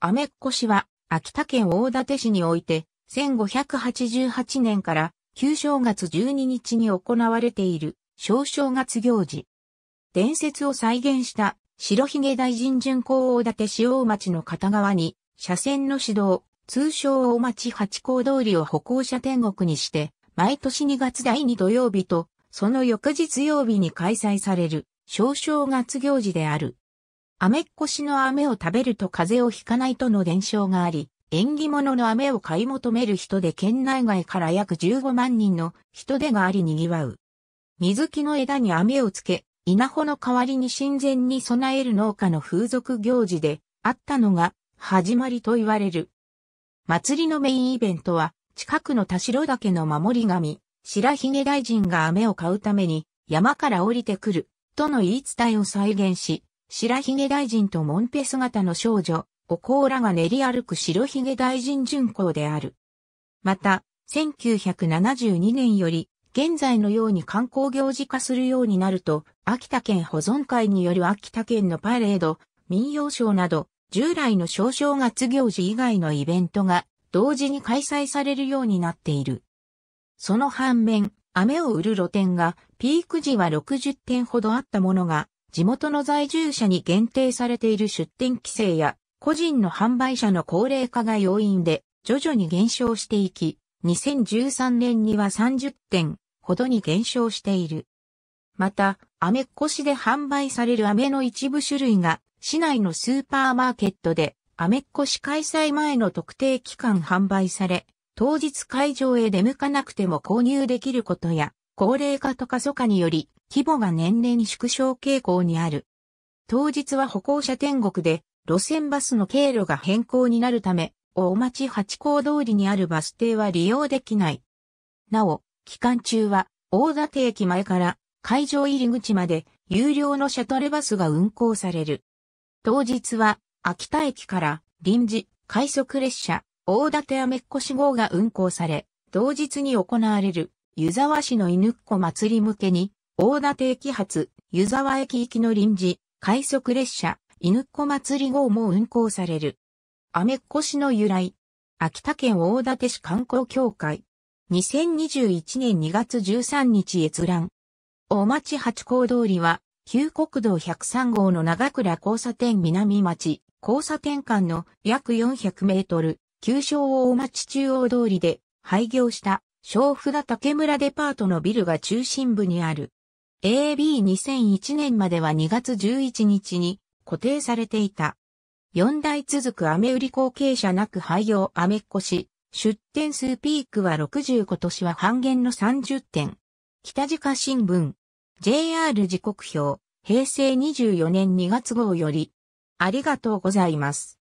アメッコ市は、秋田県大館市において、1588年から旧正月12日に行われている小正月行事。伝説を再現した白髭大臣巡行大館市大町の片側に、車線の指導、通称大町八甲通りを歩行者天国にして、毎年2月第2土曜日と、その翌日曜日に開催される小正月行事である。雨っこしの飴を食べると風邪をひかないとの伝承があり、縁起物の飴を買い求める人で県内外から約15万人の人出があり賑わう。水木の枝に飴をつけ、稲穂の代わりに神前に備える農家の風俗行事であったのが始まりと言われる。祭りのメインイベントは、近くの田代岳の守り神、白髭大臣が飴を買うために山から降りてくる、との言い伝えを再現し、白髭大臣とモンペ姿の少女、お甲らが練り歩く白髭大臣巡行である。また、1972年より、現在のように観光行事化するようになると、秋田県保存会による秋田県のパレード、民謡賞など、従来の小々月行事以外のイベントが、同時に開催されるようになっている。その反面、雨を売る露店が、ピーク時は60店ほどあったものが、地元の在住者に限定されている出店規制や個人の販売者の高齢化が要因で徐々に減少していき、2013年には30店ほどに減少している。また、アメッコ市で販売される飴の一部種類が市内のスーパーマーケットでアメッコ市開催前の特定期間販売され、当日会場へ出向かなくても購入できることや、高齢化と過疎化により、規模が年々縮小傾向にある。当日は歩行者天国で、路線バスの経路が変更になるため、大町八甲通りにあるバス停は利用できない。なお、期間中は、大館駅前から会場入り口まで有料のシャトルバスが運行される。当日は、秋田駅から臨時、快速列車、大館アメッコ4号が運行され、同日に行われる。湯沢市の犬っ子祭り向けに、大館駅発、湯沢駅行きの臨時、快速列車、犬っ子祭り号も運行される。アメッコ市の由来、秋田県大館市観光協会、2021年2月13日閲覧。大町八甲通りは、旧国道103号の長倉交差点南町、交差点間の約400メートル、旧正大町中央通りで廃業した小札竹村デパートのビルが中心部にある。AB2001 年までは2月11日に固定されていた。4代続く雨売り後継者なく廃業雨っこし、出店数ピークは6 5今年は半減の30点。北地新聞、JR 時刻表、平成24年2月号より、ありがとうございます。